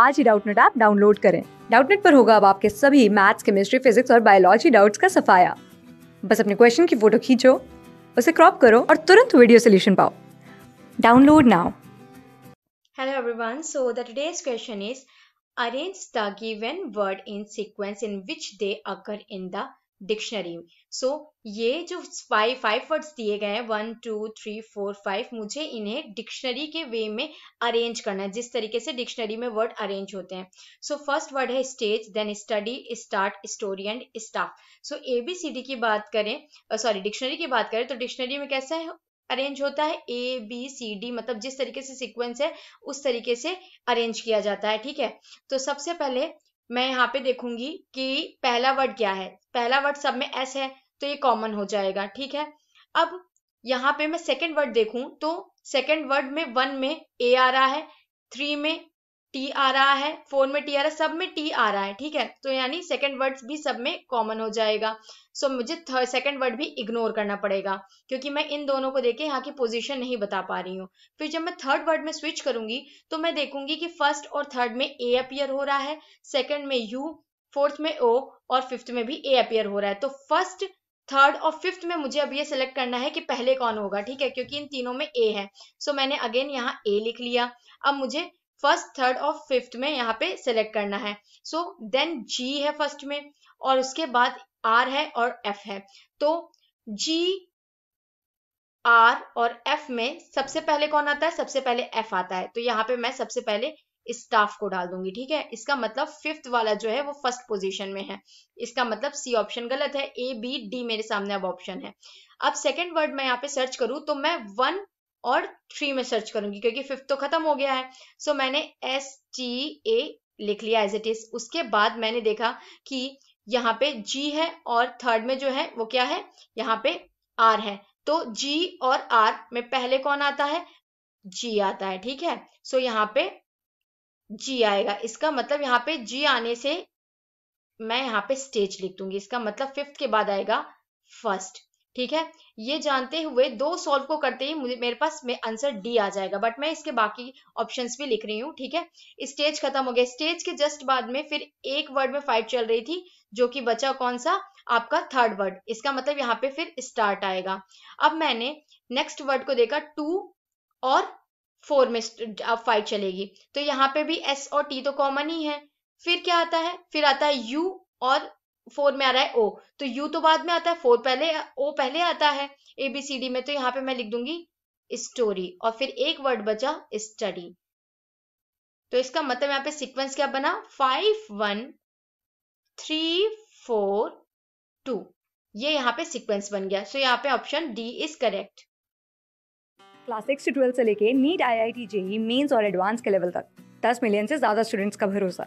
आज ही Doubtnet app download करें डाउटनेट पर होगा अब आपके सभी मैथ्स केमिस्ट्री फिजिक्स और बायोलॉजी डाउट्स का सफाया बस अपने क्वेश्चन की फोटो खींचो उसे क्रॉप करो और तुरंत वीडियो सोल्यूशन पाओ download now hello everyone so the today's question is arrange the given word in sequence in which they occur in the dictionary so so, ये जो फाइव फाइव वर्ड्स दिए गए हैं one two three four five मुझे इन्हें dictionary के वे में arrange करना है जिस तरीके से डिक्शनरी में वर्ड अरेंज होते हैं सो फर्स्ट वर्ड है stage then study start story and staff so A B C D की बात करें सॉरी डिक्शनरी की बात करें तो डिक्शनरी में कैसा है अरेंज होता है ए बी सी डी मतलब जिस तरीके से सीक्वेंस है उस तरीके से अरेंज किया जाता है ठीक है तो सबसे पहले मैं यहाँ पे देखूंगी कि पहला वर्ड क्या है पहला वर्ड सब में एस है तो ये कॉमन हो जाएगा ठीक है अब यहाँ पे मैं सेकेंड वर्ड देखूं तो सेकेंड वर्ड में वन में ए आ रहा है थ्री में टी आ रहा है फोर में टी आ रहा है सब में टी आ रहा है ठीक है तो यानी सेकंड वर्ड भी सब में कॉमन हो जाएगा सो so, मुझे थर्ड सेकंड वर्ड भी इग्नोर करना पड़ेगा क्योंकि मैं इन दोनों को देखे यहाँ की पोजीशन नहीं बता पा रही हूँ फिर जब मैं थर्ड वर्ड में स्विच करूंगी तो मैं देखूंगी कि फर्स्ट और थर्ड में ए अपियर हो रहा है सेकेंड में यू फोर्थ में ओ और फिफ्थ में भी ए अपियर हो रहा है तो फर्स्ट थर्ड और फिफ्थ में मुझे अब ये सिलेक्ट करना है कि पहले कौन होगा ठीक है क्योंकि इन तीनों में ए है सो so, मैंने अगेन यहाँ ए लिख लिया अब मुझे फर्स्ट थर्ड और फिफ्थ में यहाँ पे सेलेक्ट करना है सो देन जी है फर्स्ट में और उसके बाद आर है और एफ है तो जी आर और एफ में सबसे पहले कौन आता है सबसे पहले एफ आता है तो यहाँ पे मैं सबसे पहले स्टाफ को डाल दूंगी ठीक है इसका मतलब फिफ्थ वाला जो है वो फर्स्ट पोजीशन में है इसका मतलब सी ऑप्शन गलत है ए बी डी मेरे सामने अब ऑप्शन है अब सेकंड वर्ड मैं यहाँ पे सर्च करूं तो मैं वन और थ्री में सर्च करूंगी क्योंकि फिफ्थ तो खत्म हो गया है सो so, मैंने एस टी ए लिख लिया एज इट इज उसके बाद मैंने देखा कि यहाँ पे जी है और थर्ड में जो है वो क्या है यहाँ पे आर है तो जी और आर में पहले कौन आता है जी आता है ठीक है सो so, यहाँ पे जी आएगा इसका मतलब यहाँ पे जी आने से मैं यहाँ पे स्टेज लिख दूंगी इसका मतलब फिफ्थ के बाद आएगा फर्स्ट ठीक है ये जानते हुए दो सॉल्व को करते ही मुझे मेरे पास में आंसर डी आ जाएगा बट मैं इसके बाकी ऑप्शंस भी लिख रही हूँ ठीक है स्टेज खत्म हो गया स्टेज के जस्ट बाद में फिर एक वर्ड में फाइट चल रही थी जो कि बचा कौन सा आपका थर्ड वर्ड इसका मतलब यहाँ पे फिर स्टार्ट आएगा अब मैंने नेक्स्ट वर्ड को देखा टू और फोर में अब फाइट uh, चलेगी तो यहाँ पे भी एस और टी तो कॉमन ही है फिर क्या आता है फिर आता है यू और फोर में आ रहा है ओ तो यू तो बाद में आता है फोर पहले ओ पहले आता है ए बी सी डी में तो यहाँ पे मैं लिख दूंगी स्टोरी और फिर एक वर्ड बचा स्टडी तो इसका मतलब यहाँ पे सीक्वेंस क्या बना five one three four two ये यहाँ पे सीक्वेंस बन गया सो so, यहाँ पे option D is correct class six से ट्वेल्थ से लेके NEET I I T JEE mains और एडवांस के लेवल तक दस मिलियन से ज्यादा स्टूडेंट्स का भरोसा